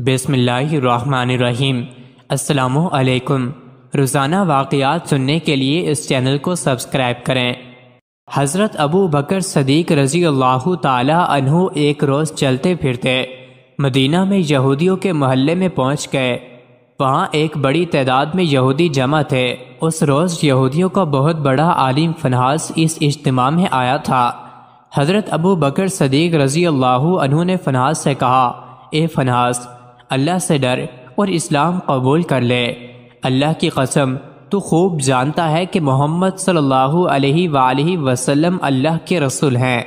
बिसमीम् अल्लाम रोज़ाना वाक़ात सुनने के लिए इस चैनल को सब्सक्राइब करें हज़रत अबू बकर सदीक रज़ी अल्लाह तहु एक रोज़ चलते फिरते मदीना में यहूदियों के महल्ले में पहुँच गए वहाँ एक बड़ी तादाद में यहूदी जमा थे उस रोज़ यहूदियों का बहुत बड़ा आलिम फनहास इस इज्तम में आया था हज़रत अबू बकर सदीक रज़ी अल्लाह ने फनहास से कहा ए फनहास अल्लाह से डर और इस्लाम कबूल कर ले अल्लाह की कसम तो खूब जानता है कि मोहम्मद सल्लल्लाहु अलैहि सल्ला वसल्लम अल्लाह के रसूल हैं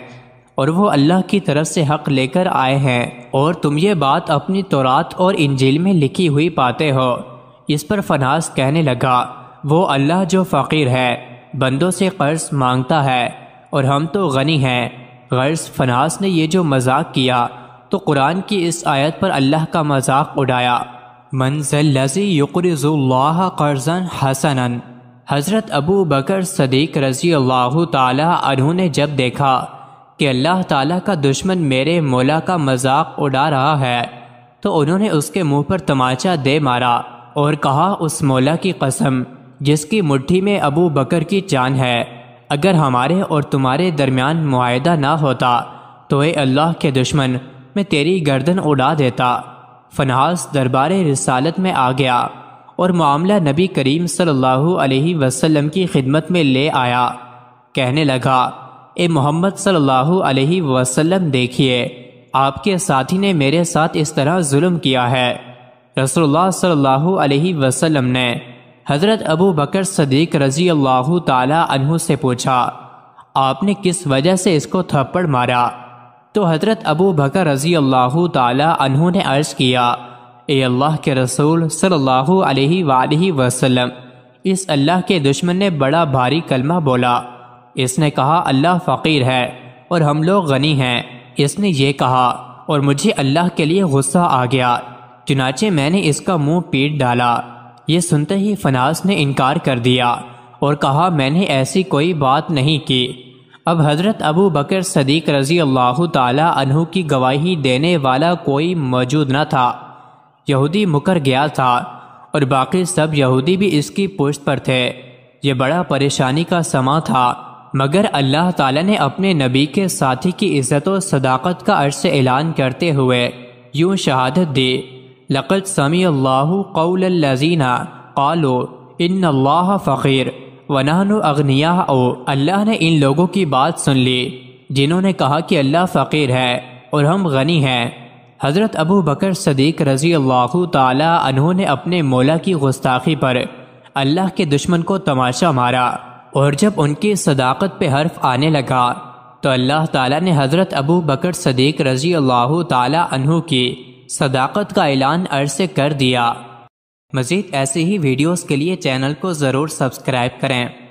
और वो अल्लाह की तरफ से हक लेकर आए हैं और तुम ये बात अपनी तौरात और इंजील में लिखी हुई पाते हो इस पर फनास कहने लगा वो अल्लाह जो फ़कीर है बंदों से कर्ज मांगता है और हम तो गनी हैं गर्ज फनास ने ये जो मजाक किया तो कुरान की इस आयत पर अल्लाह का मजाक उड़ाया मंजल लजी हज़रत अबू बकर सदीक रजी अल्लाह तु ने जब देखा कि अल्लाह ताला का दुश्मन मेरे मौला का मजाक उड़ा रहा है तो उन्होंने उसके मुंह पर तमाचा दे मारा और कहा उस मौला की कसम जिसकी मुट्ठी में अबू बकर की जान है अगर हमारे और तुम्हारे दरमियान माहदा ना होता तो ये अल्लाह के दुश्मन मैं तेरी गर्दन उड़ा देता फनास दरबार रिसालत में आ गया और मामला नबी करीम सल्लल्लाहु अलैहि वसल्लम की खिदमत में ले आया कहने लगा ए मोहम्मद सल्लल्लाहु अलैहि वसल्लम देखिए आपके साथी ने मेरे साथ इस तरह जुल्म किया है रसोल्ला सल्लल्लाहु अलैहि वसल्लम ने हज़रत अबू बकर सदीक रजी अल्लाह तला से पूछा आपने किस वजह से इसको थप्पड़ मारा तो हज़रत अबू बकर रजी अल्लाह तला ने अर्ज़ किया ए अल्लाह के रसूल सल्लल्लाहु अलैहि वालैहि वसल्लम इस अल्लाह के दुश्मन ने बड़ा भारी कलमा बोला इसने कहा अल्लाह फ़कीर है और हम लोग गनी हैं इसने ये कहा और मुझे अल्लाह के लिए गुस्सा आ गया चुनाचे मैंने इसका मुंह पीट डाला ये सुनते ही फनास ने इनकार कर दिया और कहा मैंने ऐसी कोई बात नहीं की अब हज़रत अबू बकर सदीक रज़ी अल्लाह तहु की गवाही देने वाला कोई मौजूद न था यहूदी मुकर गया था और बाकी सब यहूदी भी इसकी पुष्ट पर थे ये बड़ा परेशानी का समा था मगर अल्लाह ताला ने अपने नबी के साथी की इज़्ज़त और सदाकत का अर्श ऐलान करते हुए यूं शहादत दी लकत समी अल्लाह कौल लजीना कालो इन अल्लाह फ़कीर वनानु अग्निया ओ अल्लाह ने इन लोगों की बात सुन ली जिन्होंने कहा कि अल्लाह फ़कीर है और हम गनी हैं हज़रत अबू बकर सदीक रज़ी अल्लाह तहों ने अपने मौला की गुस्ताखी पर अल्लाह के दुश्मन को तमाशा मारा और जब उनकी सदाकत पे हर्फ आने लगा तो अल्लाह ताला ने हज़रत अबू बकर सदीक रज़ी अल्लाह तहों की सदाकत का ऐलान अर्ज कर दिया मज़ीद ऐसे ही वीडियोस के लिए चैनल को ज़रूर सब्सक्राइब करें